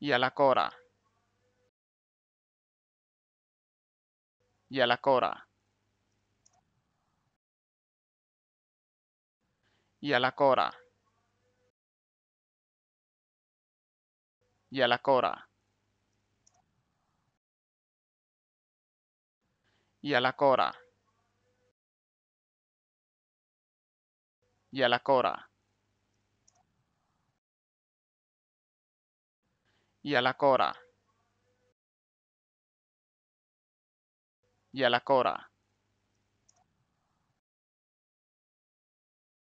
y a la cora. Y a la cora. Y a la cora. Y a la cora. Y a la cora. Y a la cora. y a la Cora. Y a la Cora.